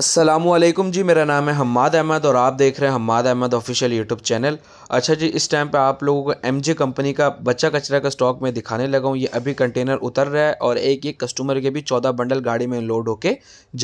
असलम जी मेरा नाम है हमाद अहमद और आप देख रहे हैं Hammad Ahmed official YouTube channel अच्छा जी इस टाइम पे आप लोगों को एम कंपनी का बच्चा कचरा का स्टॉक मैं दिखाने लगा हूँ ये अभी कंटेनर उतर रहा है और एक एक कस्टमर के भी चौदह बंडल गाड़ी में लोड होके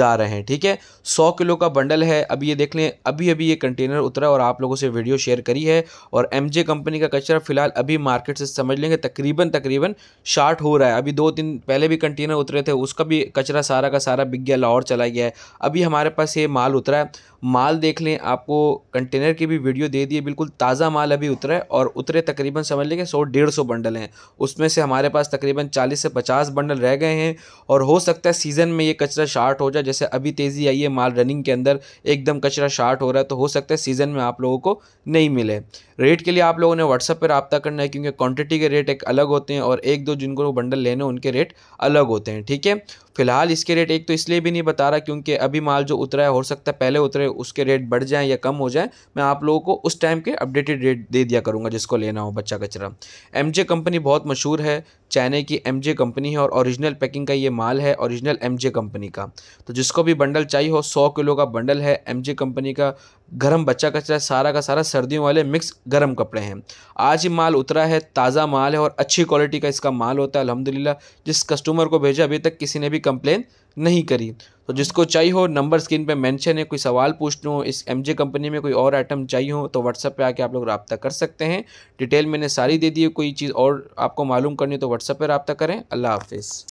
जा रहे हैं ठीक है सौ किलो का बंडल है अभी ये देख लें अभी अभी ये कंटेनर उतरा और आप लोगों से वीडियो शेयर करी है और एम कंपनी का कचरा फिलहाल अभी मार्केट से समझ लेंगे तकरीबन तकरीबन शार्ट हो रहा है अभी दो दिन पहले भी कंटेनर उतरे थे उसका भी कचरा सारा का सारा बिग गया लाहौर चला गया है अभी हमारे पास ये माल उतरा है माल देख लें आपको कंटेनर की भी वीडियो दे दिए बिल्कुल ताज़ा माल माल अभी उतरा है और उतरे तकरीबन समझ लेंगे सौ डेढ़ सौ बंडल हैं उसमें से हमारे पास तकरीबन चालीस से पचास बंडल रह गए हैं और हो सकता है सीज़न में ये कचरा शार्ट हो जाए जैसे अभी तेज़ी आई है माल रनिंग के अंदर एकदम कचरा शार्ट हो रहा है तो हो सकता है सीज़न में आप लोगों को नहीं मिले रेट के लिए आप लोगों ने व्हाट्सअप पर रबता करना है क्योंकि क्वान्टिटी के रेट एक अलग होते हैं और एक दो जिनको बंडल लेने उनके रेट अलग होते हैं ठीक है फिलहाल इसके रेट एक तो इसलिए भी नहीं बता रहा क्योंकि अभी माल जो उतरा है हो सकता है पहले उतरे उसके रेट बढ़ जाएँ या कम हो जाए मैं आप लोगों को उस टाइम के अपडेटेड रेट दे दिया करूँगा जिसको लेना हो बच्चा कचरा एम कंपनी बहुत मशहूर है चाइना की एम कंपनी है और ओरिजिनल पैकिंग का ये माल है ओरिजिनल एम कंपनी का तो जिसको भी बंडल चाहिए हो सौ किलो का बंडल है एम कंपनी का गर्म बच्चा कचरा सारा का सारा सर्दियों वाले मिक्स गर्म कपड़े हैं आज ही माल उतरा है ताज़ा माल है और अच्छी क्वालिटी का इसका माल होता है अलहमदिल्ला जिस कस्टमर को भेजा अभी तक किसी ने भी कंप्लेन नहीं करी तो जिसको चाहिए हो नंबर स्क्रीन पे मेंशन है कोई सवाल पूछना हो इस एम कंपनी में कोई और आइटम चाहिए हो तो व्हाट्सअप पे आके आप लोग रबता कर सकते हैं डिटेल मैंने सारी दे दी है कोई चीज़ और आपको मालूम करनी हो तो व्हाट्सअप पर रबता करें अल्लाह हाफिज़